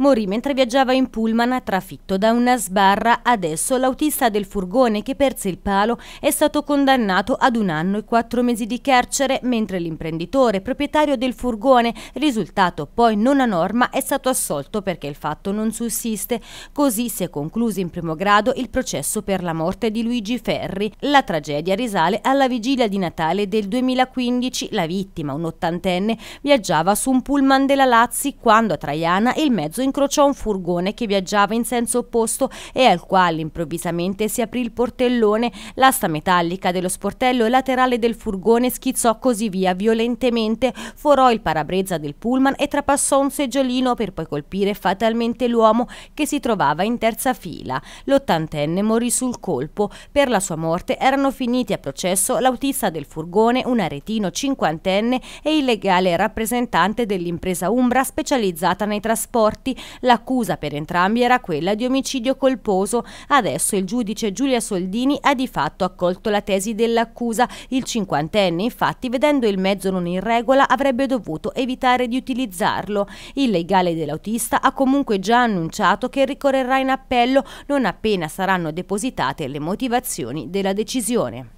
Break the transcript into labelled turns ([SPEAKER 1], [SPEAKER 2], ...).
[SPEAKER 1] Morì mentre viaggiava in pullman trafitto da una sbarra. Adesso l'autista del furgone che perse il palo è stato condannato ad un anno e quattro mesi di carcere, mentre l'imprenditore proprietario del furgone, risultato poi non a norma, è stato assolto perché il fatto non sussiste. Così si è concluso in primo grado il processo per la morte di Luigi Ferri. La tragedia risale alla vigilia di Natale del 2015. La vittima, un ottantenne, viaggiava su un pullman della Lazzi quando a Traiana il mezzo incrociò un furgone che viaggiava in senso opposto e al quale improvvisamente si aprì il portellone, l'asta metallica dello sportello laterale del furgone schizzò così via violentemente, forò il parabrezza del pullman e trapassò un seggiolino per poi colpire fatalmente l'uomo che si trovava in terza fila. L'ottantenne morì sul colpo. Per la sua morte erano finiti a processo l'autista del furgone, un aretino cinquantenne e il legale rappresentante dell'impresa Umbra specializzata nei trasporti, L'accusa per entrambi era quella di omicidio colposo. Adesso il giudice Giulia Soldini ha di fatto accolto la tesi dell'accusa. Il cinquantenne, infatti, vedendo il mezzo non in regola, avrebbe dovuto evitare di utilizzarlo. Il legale dell'autista ha comunque già annunciato che ricorrerà in appello non appena saranno depositate le motivazioni della decisione.